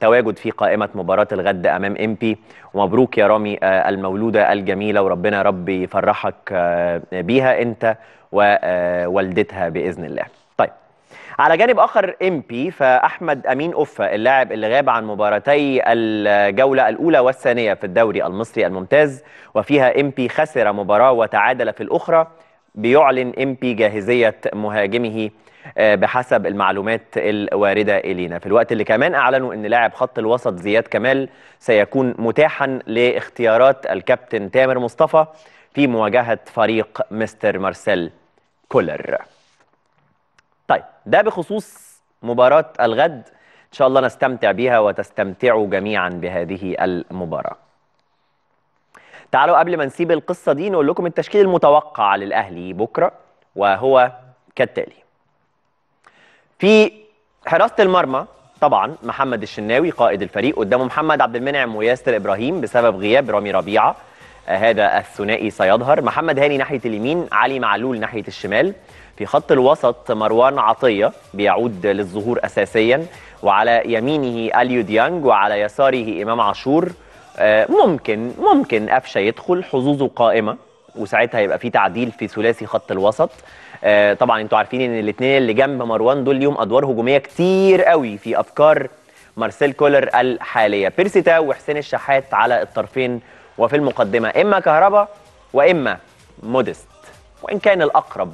تواجد في قائمة مباراة الغد أمام إمبي ومبروك يا رامي آه، المولودة الجميلة وربنا رب يفرحك آه، بيها أنت ووالدتها آه، بإذن الله طيب على جانب آخر إمبي فأحمد أمين أوفا اللاعب اللي غاب عن مباراتي الجولة الأولى والثانية في الدوري المصري الممتاز وفيها إمبي خسر مباراة وتعادل في الأخرى بيعلن إمبي جاهزية مهاجمه آه، بحسب المعلومات الواردة إلينا في الوقت اللي كمان أعلنوا أن لاعب خط الوسط زياد كمال سيكون متاحا لاختيارات الكابتن تامر مصطفى في مواجهة فريق مستر مارسيل كولر طيب ده بخصوص مباراة الغد إن شاء الله نستمتع بها وتستمتعوا جميعا بهذه المباراة تعالوا قبل ما نسيب القصة دي نقول لكم التشكيل المتوقع للأهلي بكرة وهو كالتالي في حراسه المرمى طبعا محمد الشناوي قائد الفريق قدامه محمد عبد المنعم وياسر ابراهيم بسبب غياب رامي ربيعه آه، هذا الثنائي سيظهر محمد هاني ناحيه اليمين علي معلول ناحيه الشمال في خط الوسط مروان عطيه بيعود للظهور اساسيا وعلى يمينه اليو ديانج وعلى يساره امام عاشور آه، ممكن ممكن قفشه يدخل حظوظه قائمه وساعتها هيبقى في تعديل في ثلاثي خط الوسط آه طبعا انتوا عارفين ان الاثنين اللي جنب مروان دول ليهم ادوار هجوميه كتير قوي في افكار مارسيل كولر الحاليه بيرسي تاو وحسين الشحات على الطرفين وفي المقدمه اما كهربا واما مودست وان كان الاقرب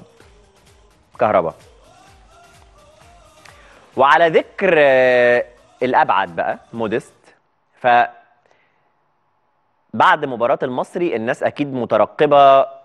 كهربا وعلى ذكر آه، الابعد بقى مودست ف بعد مباراه المصري الناس اكيد مترقبه